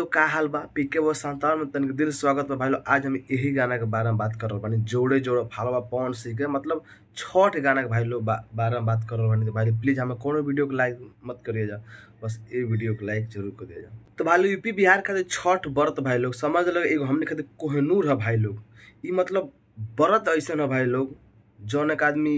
लोग का हाल बा पीके वो संतावन में तनिक दिल स्वागत बा भाई लोग आज हम यही गाना के बारे में बात कर रहे बानी जोड़े जोड़े फालो बा पौन सीखे मतलब छठ गाना के भाई लोग बा, बारे में बात कर रहे बानी तो भाई प्लीज़ हमें कोनो वीडियो को लाइक मत करिएगा बस ये वीडियो को लाइक जरूर कर दिया तो भाई लोग यूपी बिहार खातिर छठ व्रत भाई लोग समझ लगे एगो हमने खाते कोहनूर है भाई लोग ये मतलब व्रत ऐसा है भाई लोग जौन एक आदमी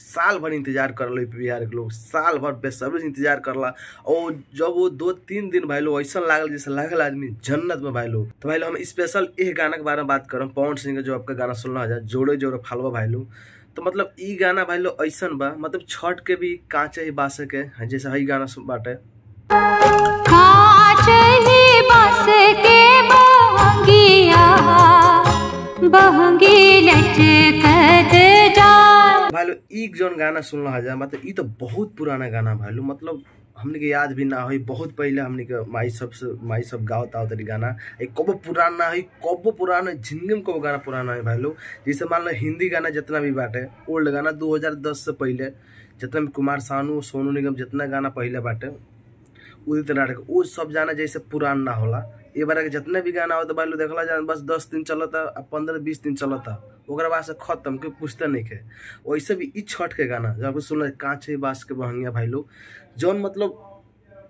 साल भर इंतजार करल बिहार के लोग साल भर बेसब्री से इंतजार ला और जब वो दो तीन दिन भाई लोग ऐसा लागल जैसे लागल आदमी जन्नत में भाई लोग तो भाई लोग हम स्पेशल यह गाना के बारे में बात करम पवन सिंह जो आपका गाना सुनना हजार जोड़े जोड़े फालवा भाई लोग तो मतलब ई गाना भाई लोग ऐसा बा मतलब छठ के भी कांचे ही बास के हाँ, जैसे हई गाना बाटे बहंगी लटक भाई लोग एक जौन गाना सुनल हजा मतलब ये तो बहुत पुराना गाना भाई लोग मतलब हमने के याद भी ना हो बहुत पहले हमने के माई सब से माई सब गाओ ताओ तरी गाना एक कबो पुराना है कब पुराना जिंदगी में कबो गाना पुराना है भाई लोग जैसे मान लो हिंदी गाना जितना भी बाटे ओल्ड गाना 2010 से पहले जितना भी कुमार सानू सोनू निगम जितना गाना पहले बाटे उदित नाटक वो सब जाना जैसे पुरान ना होला ये बार जितना भी गाना हो तो भाई लोग देखला जान बस दस दिन चलता पंद्रह बीस दिन चलता बाद से खत्म कोई पूछते नहीं के वैसे भी ई छठ के गाना जब सुन कांच है के बहंगिया भाई लोग जौन मतलब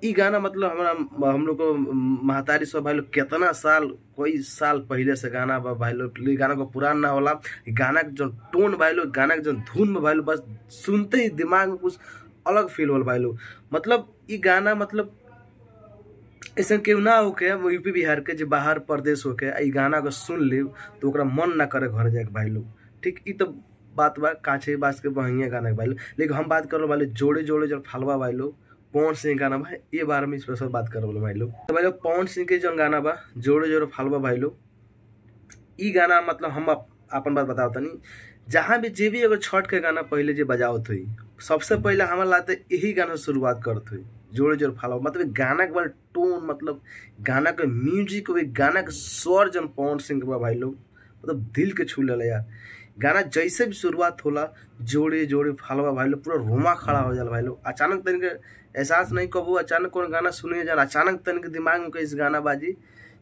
ई गाना मतलब हमारा हम लोग को महतारी सब भाई लोग कितना साल कोई साल पहले से गाना बा भाई लोग गाना को पुरान ना होला गाना के जो टोन भाई लोग गाना के जो धुन में भाई लोग बस सुनते ही दिमाग में कुछ अलग फील होल भाई लोग मतलब इ गाना मतलब ऐसा केहू ना होके वो यूपी बिहार के जो बाहर परदेश होके आ गाना अगर सुन ले तो ओकरा मन ना करे घर जाए भाई लोग ठीक ये तो बात बा काछे बास के बहिया गाना के भाई लोग लेकिन हम बात कर रहे वाले जोड़े जोड़े जो फालवा भाई लोग पवन सिंह गाना भाई ये बारे में स्पेशल बात कर रहे भाई लोग तो भाई लोग पवन सिंह के जो गाना बा जोड़े जोड़े फालवा भाई लोग ई गाना मतलब हम अपन बात बताओ तनी जहाँ भी जे भी अगर छठ के गाना पहले जो बजावत हुई सबसे पहले हमारा लाते यही गाना शुरुआत करते हुई जोड़े जोड़ फालाओ मतलब गाना के बारे टोन मतलब गाना के म्यूजिक गाना के स्वर जन पवन सिंह बा भाई लोग मतलब दिल के छू ले यार गाना जैसे भी शुरुआत होला जोड़े जोड़े फालवा भाई लोग पूरा रोमा खड़ा हो जाए भाई लोग अचानक तनिक एहसास नहीं कहो अचानक कौन गाना सुनिए जान अचानक के दिमाग में कहीं गाना बाजी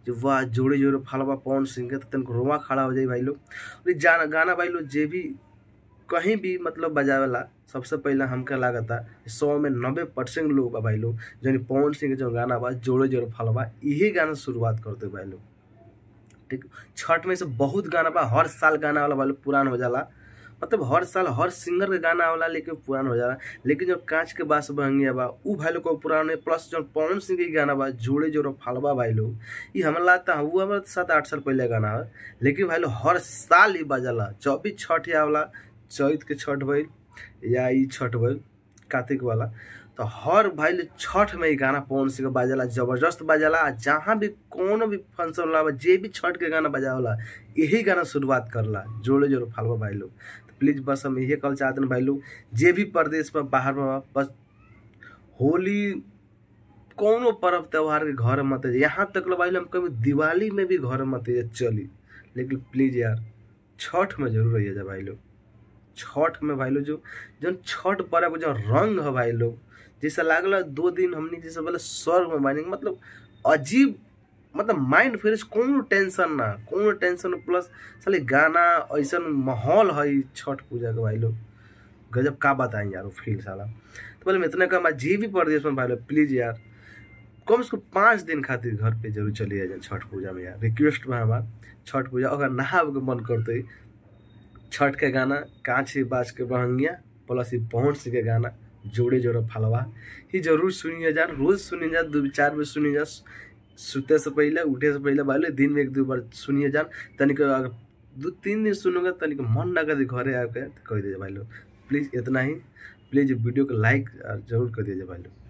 जो वाह जोड़े जोड़े फालवा पवन सिंह के तनिक रोमा खड़ा हो जाए भाई लोग गाना भाई लोग जे भी कहीं भी मतलब बजावेला सबसे पहले हमका लागता सौ में नब्बे परसेंट लोग बा भाई लोग जन पवन सिंह के जो गाना बा जोड़े जोड़े फल बा यही गाना शुरुआत करते भाई लोग ठीक छठ में से बहुत गाना बा हर साल गाना वाला भाई लोग पुरान हो जाला मतलब हर साल हर सिंगर के गाना वाला लेकिन पुरान हो जाला लेकिन जो कांच के बास बहंगिया बा उ भाई लोग को पुरान है प्लस जो पवन सिंह के गाना बा जोड़े जोड़ो फालबा भाई लोग ये हमारा लगता है वो हमारा सात आठ साल पहले गाना है लेकिन भाई लोग हर साल ही बजाला चौबीस छठ आवला चैत के छठ भैल या छठ भैल कार्तिक वाला तो हर भाई छठ में ही गाना पवन सिंह बाजला जबरदस्त बाजला आ जहाँ भी कोनो भी फंक्शन वाला जे भी छठ के गाना बजावला यही गाना शुरुआत करला जोड़े जोड़े फालवा भाई लोग तो प्लीज़ बस हम यही कल चाहते हैं भाई लोग जे भी प्रदेश में बाहर में बस होली कोनो पर्व त्यौहार के घर मत यहाँ तक लो भाई हम कभी दिवाली में भी घर मत चली लेकिन प्लीज़ यार छठ में जरूर रहिए भाई लोग छठ में भाई लोग जो जो छठ पर्व जो रंग है भाई लोग जैसे लागल दो दिन हमने जैसे बोले स्वर्ग में बनेंगे मतलब अजीब मतलब माइंड फ्रेश को टेंशन ना को टेंशन प्लस साले गाना ऐसा माहौल है छठ पूजा के भाई लोग गजब का आई यार फील साला तो बोले मैं इतना कम जी भी प्रदेश में भाई लोग प्लीज़ यार कम से कम पाँच दिन खातिर घर पे जरूर चलिए जाए छठ पूजा में यार रिक्वेस्ट में हमारा छठ पूजा अगर नहा मन करते छठ के गाना कांच बाज के बहंगिया प्लस बहुत सी के गाना जोड़े जोड़े फलवा ये जरूर सुनिए जा रोज सुनिए जा दो चार बजे सुनिए जा सुते से पहले उठे से पहले बाले दिन में एक दो बार सुनिए जान तनिक अगर दो तीन दिन सुनोगे तनिक मन ना कर घरे आके तो कह दीजिए भाई लोग प्लीज़ इतना ही प्लीज़ वीडियो को लाइक और जरूर कर दीजिए भाई लोग